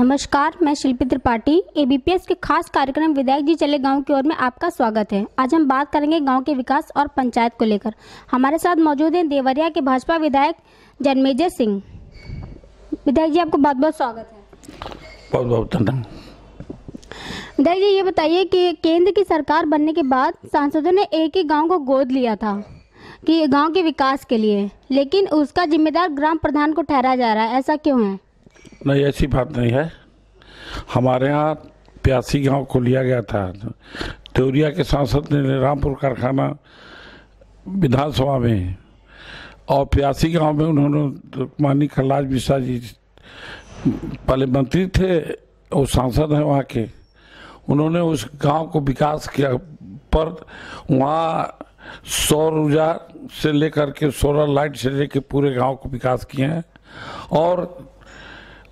नमस्कार मैं शिल्पी त्रिपाठी ए के खास कार्यक्रम विधायक जी चले गांव की ओर में आपका स्वागत है आज हम बात करेंगे गांव के विकास और पंचायत को लेकर हमारे साथ मौजूद हैं देवरिया के भाजपा विधायक जनमेजय सिंह विधायक जी आपको बहुत बहुत स्वागत है बहुत बहुत विधायक जी ये बताइए कि केंद्र की सरकार बनने के बाद सांसदों ने एक ही गाँव को गोद लिया था कि गाँव के विकास के लिए लेकिन उसका जिम्मेदार ग्राम प्रधान को ठहरा जा रहा है ऐसा क्यों है नहीं ऐसी बात नहीं है हमारे यहाँ प्यासी गांव को लिया गया था देवरिया के सांसद ने रामपुर कारखाना विधानसभा में और प्यासी गांव में उन्होंने मानी कलाज मिश्रा जी पहले मंत्री थे वो सांसद हैं वहाँ के उन्होंने उस गांव को विकास किया पर वहाँ सौर ऊर्जा से लेकर के सोलर लाइट से लेकर पूरे गांव को विकास किए हैं और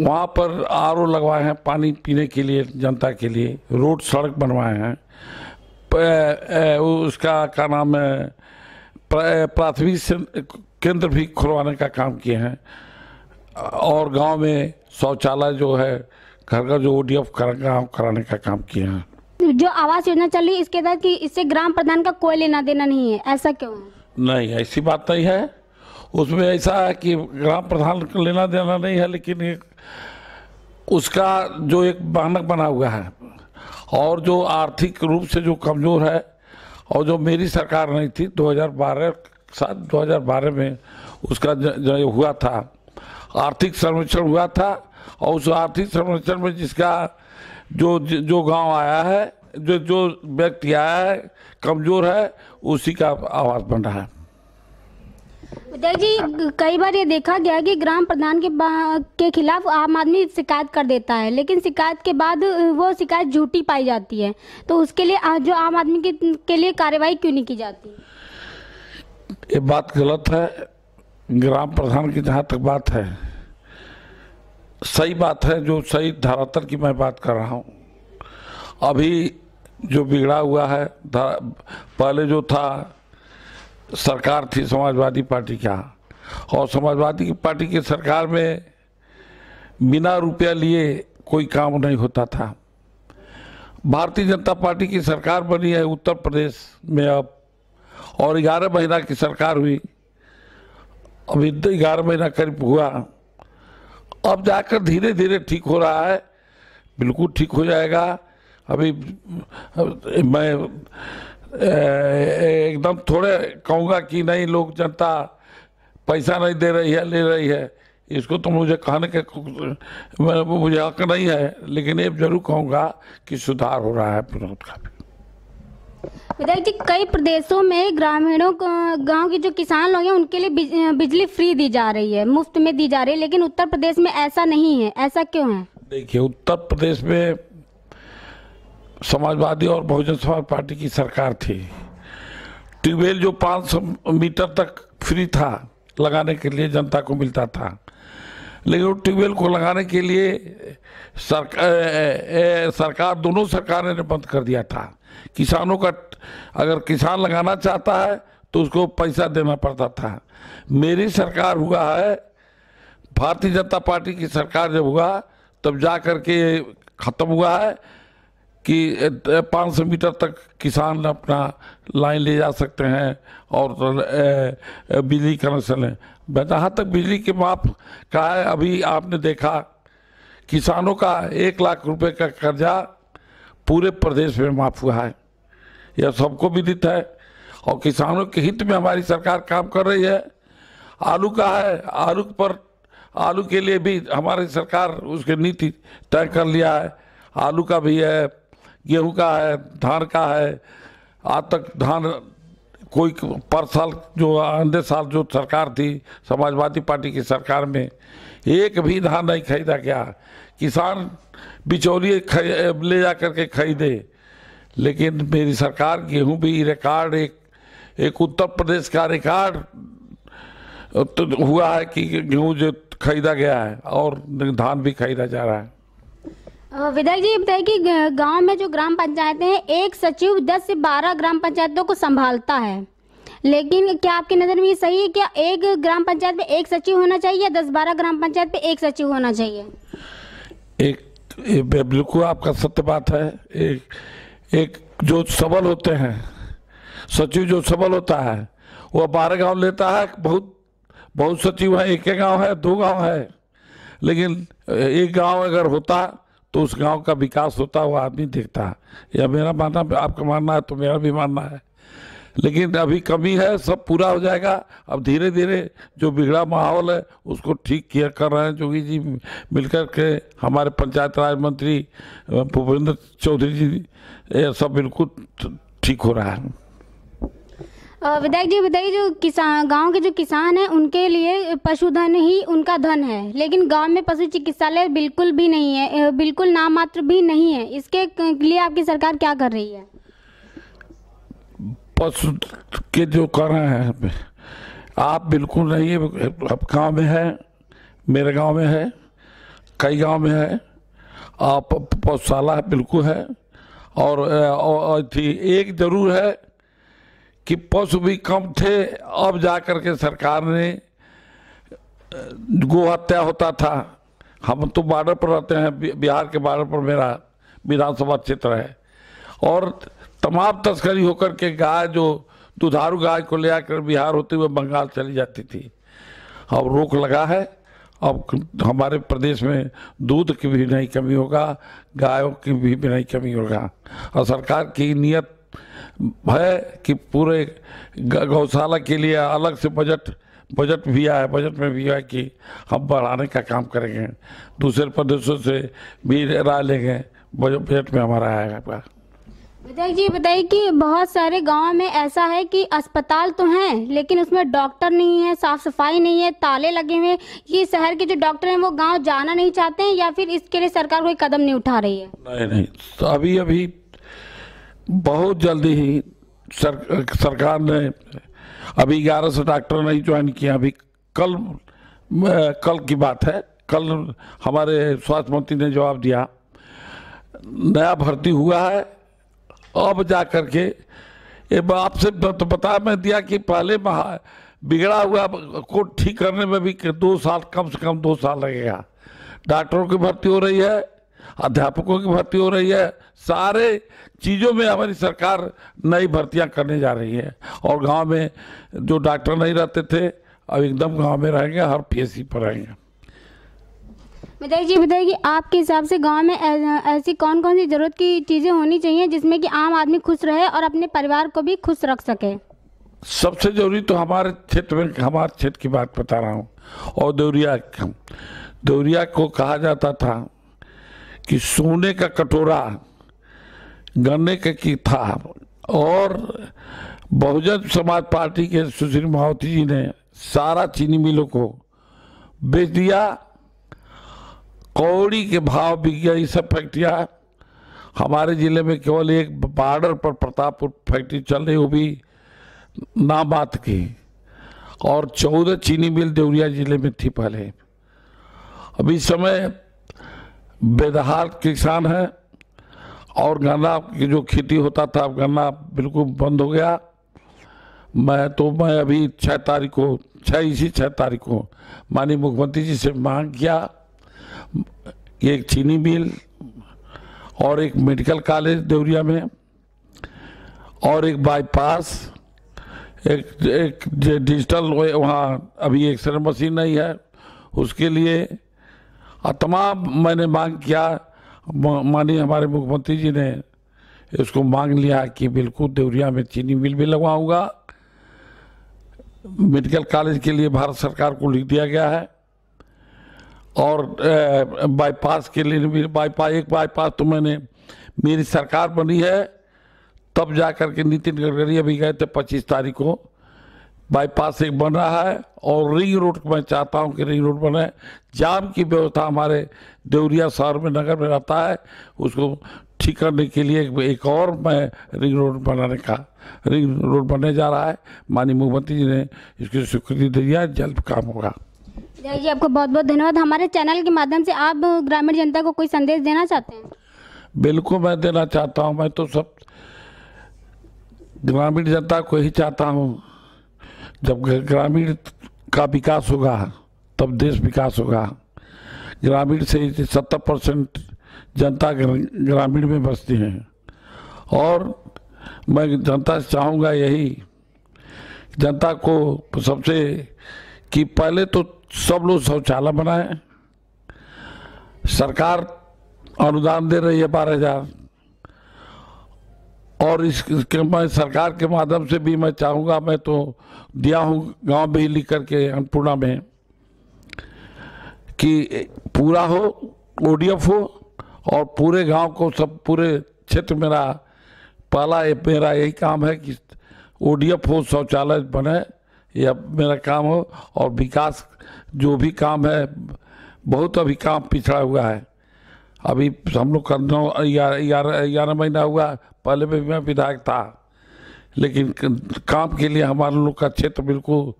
वहाँ पर आर ओ लगवाए हैं पानी पीने के लिए जनता के लिए रोड सड़क बनवाए हैं उसका क्या नाम है प्राथमिक केंद्र भी खुलवाने का काम किए हैं और गांव में शौचालय जो है घर का जो ओडीएफ डी कराने का काम किए हैं जो आवास योजना चल रही है इसके तहत कि इससे ग्राम प्रधान का कोई लेना देना नहीं है ऐसा क्यों नहीं ऐसी बात नहीं है उसमें ऐसा है कि ग्राम प्रधान लेना देना नहीं है लेकिन एक उसका जो एक मानक बना हुआ है और जो आर्थिक रूप से जो कमज़ोर है और जो मेरी सरकार नहीं थी 2012 साल 2012 में उसका ज, ज, हुआ था आर्थिक सर्वेक्षण हुआ था और उस आर्थिक सर्वेक्षण में जिसका जो जो गांव आया है जो जो व्यक्ति आया है कमज़ोर है उसी का आवाज़ बन रहा है उदय जी कई बार ये देखा गया कि ग्राम प्रधान के के खिलाफ आम आदमी शिकायत कर देता है लेकिन शिकायत के बाद वो शिकायत झूठी पाई जाती है तो उसके लिए जो आम आदमी के, के लिए कार्रवाई क्यों नहीं की जाती ये बात गलत है ग्राम प्रधान की जहाँ तक बात है सही बात है जो सही धरातल की मैं बात कर रहा हूँ अभी जो बिगड़ा हुआ है पहले जो था सरकार थी समाजवादी पार्टी का और समाजवादी पार्टी की सरकार में बिना रुपया लिए कोई काम नहीं होता था भारतीय जनता पार्टी की सरकार बनी है उत्तर प्रदेश में अब और ग्यारह महीना की सरकार हुई अभी ग्यारह महीना करीब हुआ अब जाकर धीरे धीरे ठीक हो रहा है बिल्कुल ठीक हो जाएगा अभी मैं एकदम थोड़े कहूँगा कि नहीं लोग जनता पैसा नहीं दे रही है ले रही है इसको तो मुझे कहने के मुझे हक नहीं है लेकिन ये जरूर कहूँगा कि सुधार हो रहा है विनोद का जी कई प्रदेशों में ग्रामीणों गांव के जो किसान लोग हैं उनके लिए बिजली फ्री दी जा रही है मुफ्त में दी जा रही है लेकिन उत्तर प्रदेश में ऐसा नहीं है ऐसा क्यों है देखिए उत्तर प्रदेश में समाजवादी और बहुजन समाज पार्टी की सरकार थी ट्यूबवेल जो 500 मीटर तक फ्री था लगाने के लिए जनता को मिलता था लेकिन वो ट्यूबवेल को लगाने के लिए सरकार ए, ए, सरकार दोनों सरकारों ने बंद कर दिया था किसानों का अगर किसान लगाना चाहता है तो उसको पैसा देना पड़ता था मेरी सरकार हुआ है भारतीय जनता पार्टी की सरकार जब हुआ तब जा करके ख़त्म हुआ है कि 500 मीटर तक किसान अपना लाइन ले जा सकते हैं और तो बिजली कनेक्शन है जहाँ तक बिजली के माप का है अभी आपने देखा किसानों का एक लाख रुपए का कर्जा पूरे प्रदेश में माफ हुआ है यह सबको विदित है और किसानों के हित में हमारी सरकार काम कर रही है आलू का है आलू पर आलू के लिए भी हमारी सरकार उसके नीति तय कर लिया है आलू का भी है गेहूं का है धान का है आज तक धान कोई पर साल जो आंधे साल जो सरकार थी समाजवादी पार्टी की सरकार में एक भी धान नहीं खरीदा गया किसान बिचौलिए ले जा करके खरीदे लेकिन मेरी सरकार गेहूं भी रिकॉर्ड एक एक उत्तर प्रदेश का रिकॉर्ड तो हुआ है कि गेहूं जो खरीदा गया है और धान भी खरीदा जा रहा है विधायक जी बताइए कि गांव में जो ग्राम पंचायतें हैं एक सचिव 10 से 12 ग्राम पंचायतों को संभालता है लेकिन क्या आपकी नज़र में ये सही है क्या एक ग्राम पंचायत में एक सचिव होना चाहिए या दस बारह ग्राम पंचायत में एक सचिव होना चाहिए एक बिल्कुल आपका सत्य बात है एक एक जो सबल होते हैं सचिव जो सबल होता है वह बारह गांव लेता है बहुत बहुत सचिव है एक गांव है दो गांव है लेकिन एक गांव अगर होता तो उस गांव का विकास होता हुआ आदमी देखता है या मेरा मानना आपका मानना है तो मेरा भी मानना है लेकिन अभी कमी है सब पूरा हो जाएगा अब धीरे धीरे जो बिगड़ा माहौल है उसको ठीक किया कर रहे हैं जोगी जी मिलकर के हमारे पंचायत राज मंत्री भूपेंद्र चौधरी जी ये सब बिल्कुल ठीक हो रहा है विधायक जी बताइए जो किसान गांव के जो किसान हैं उनके लिए पशुधन ही उनका धन है लेकिन गांव में पशु चिकित्सालय बिल्कुल भी नहीं है बिल्कुल नाम मात्र भी नहीं है इसके लिए आपकी सरकार क्या कर रही है पशु के जो कर रहे हैं आप बिल्कुल नहीं है अब गाँव में है मेरे गांव में है कई गांव में है आप पशुशाला बिल्कुल है और, और, और थी एक जरूर है कि पशु भी कम थे अब जाकर के सरकार ने गो हत्या होता था हम तो बॉर्डर पर रहते हैं बिहार के बॉर्डर पर मेरा विधानसभा क्षेत्र है और तमाम तस्करी होकर के गाय जो दुधारू गाय को ले आकर बिहार होते हुए बंगाल चली जाती थी अब रोक लगा है अब हमारे प्रदेश में दूध की भी नहीं कमी होगा गायों की भी, भी नहीं कमी होगा और सरकार की नीयत है कि पूरे गौशाला के लिए अलग से बजट बजट भी आया बजट में भी है कि हम बढ़ाने का काम करेंगे दूसरे प्रदेशों से भी राय लेंगे बजट में हमारा आएगा विधायक जी बताइए कि बहुत सारे गांव में ऐसा है कि अस्पताल तो हैं लेकिन उसमें डॉक्टर नहीं है साफ सफाई नहीं है ताले लगे हुए ये शहर के जो डॉक्टर हैं वो गांव जाना नहीं चाहते हैं या फिर इसके लिए सरकार कोई कदम नहीं उठा रही है नहीं नहीं तो अभी अभी बहुत जल्दी ही सर, सरकार ने अभी ग्यारह सौ डॉक्टर नहीं ज्वाइन किया अभी कल कल की बात है कल हमारे स्वास्थ्य मंत्री ने जवाब दिया नया भर्ती हुआ है अब जा कर के ये आपसे तो बता मैं दिया कि पहले बिगड़ा हुआ को ठीक करने में भी दो साल कम से कम दो साल लगेगा डॉक्टरों की भर्ती हो रही है अध्यापकों की भर्ती हो रही है सारे चीज़ों में हमारी सरकार नई भर्तियां करने जा रही है और गांव में जो डॉक्टर नहीं रहते थे अब एकदम गांव में रहेंगे हर पीएससी पर रहेंगे बताइए जी बताइए कि आपके हिसाब से गांव में ऐसी कौन कौन सी ज़रूरत की चीज़ें होनी चाहिए जिसमें कि आम आदमी खुश रहे और अपने परिवार को भी खुश रख सके सबसे ज़रूरी तो हमारे क्षेत्र में हमारे क्षेत्र की बात बता रहा हूँ और दौरिया दौरिया को कहा जाता था कि सोने का कटोरा गन्ने का की था और बहुजन समाज पार्टी के सुशील महावती जी ने सारा चीनी मिलों को बेच दिया कौड़ी के भाव बिक गया ये सब फैक्ट्रियाँ हमारे ज़िले में केवल एक बॉर्डर पर प्रतापपुर फैक्ट्री चल रही वो भी बात की और चौदह चीनी मिल देवरिया ज़िले में थी पहले अभी समय बेदहाल किसान हैं और गन्ना की जो खेती होता था अब गन्ना बिल्कुल बंद हो गया मैं तो मैं अभी छः तारीख को छः इसी छः तारीख को माननीय मुख्यमंत्री जी से मांग किया एक चीनी मिल और एक मेडिकल कॉलेज देवरिया में और एक बाईपास एक एक डिजिटल वहाँ अभी एक्सरे मशीन नहीं है उसके लिए और तमाम मैंने मांग किया माननीय हमारे मुख्यमंत्री जी ने इसको मांग लिया कि बिल्कुल देवरिया में चीनी मिल भी लगवाऊंगा मेडिकल कॉलेज के लिए भारत सरकार को लिख दिया गया है और बाईपास के लिए भी बाईपास एक बाईपास तो मैंने मेरी सरकार बनी है तब जाकर के नितिन गडकरी अभी गए थे पच्चीस तारीख को बाईपास एक बन रहा है और रिंग रोड मैं चाहता हूं कि रिंग रोड बने जाम की व्यवस्था हमारे देवरिया शहर में नगर में रहता है उसको ठीक करने के लिए एक और मैं रिंग रोड बनाने का रिंग रोड बनने जा रहा है माननीय मुख्यमंत्री जी ने इसकी स्वीकृति दे दिया जल्द काम होगा जी आपको बहुत बहुत धन्यवाद हमारे चैनल के माध्यम से आप ग्रामीण जनता को कोई संदेश देना चाहते हैं बिल्कुल मैं देना चाहता हूँ मैं तो सब ग्रामीण जनता को ही चाहता हूँ जब ग्रामीण का विकास होगा तब देश विकास होगा ग्रामीण से सत्तर परसेंट जनता ग्रामीण में बसती है और मैं जनता से चाहूँगा यही जनता को सबसे कि पहले तो सब लोग शौचालय बनाए सरकार अनुदान दे रही है बारह हज़ार और इस, इसके मैं सरकार के माध्यम से भी मैं चाहूँगा मैं तो दिया हूँ गांव बिजली करके अन्नपूर्णा में कि पूरा हो ओ हो और पूरे गांव को सब पूरे क्षेत्र मेरा पाला ये मेरा यही काम है कि ओ हो शौचालय बने यह मेरा काम हो और विकास जो भी काम है बहुत अभी काम पिछड़ा हुआ है अभी हम लोग का नौ ग्यारह महीना हुआ पहले भी मैं विधायक था लेकिन काम के लिए हमारे लोग का क्षेत्र बिल्कुल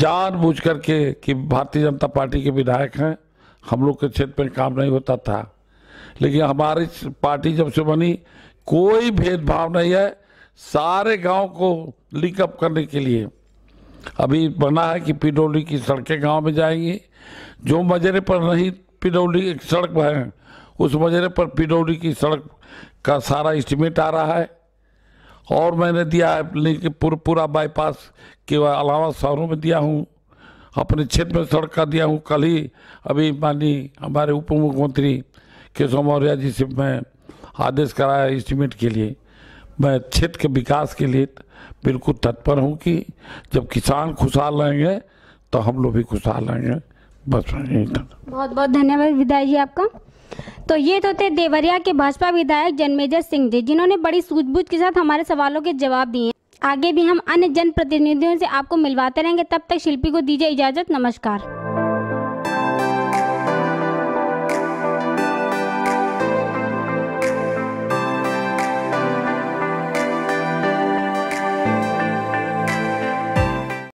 जान बूझ करके कि भारतीय जनता पार्टी के विधायक हैं हम लोग के क्षेत्र में काम नहीं होता था लेकिन हमारी पार्टी जब से बनी कोई भेदभाव नहीं है सारे गांव को लिंकअप करने के लिए अभी बना है कि पिडोली की सड़कें गांव में जाएंगी जो मजरे पर नहीं पिडौली एक सड़क है उस वजह पर पिडौली की सड़क का सारा इस्टीमेट आ रहा है और मैंने दिया है लेकिन पूर, पूरा बाईपास के अलावा शहरों में दिया हूँ अपने क्षेत्र में सड़क का दिया हूँ कल ही अभी मानी हमारे उप मुख्यमंत्री केशव मौर्य जी से मैं आदेश कराया इस्टीमेट के लिए मैं क्षेत्र के विकास के लिए बिल्कुल तत्पर हूँ कि जब किसान खुशहाल रहेंगे तो हम लोग भी खुशहाल रहेंगे बस बहुत बहुत धन्यवाद विधायक जी आपका तो ये तो थे देवरिया के भाजपा विधायक जनमेजर सिंह जी जिन्होंने बड़ी सूझबूझ के साथ हमारे सवालों के जवाब दिए आगे भी हम अन्य जनप्रतिनिधियों से आपको मिलवाते रहेंगे तब तक शिल्पी को दीजिए इजाज़त नमस्कार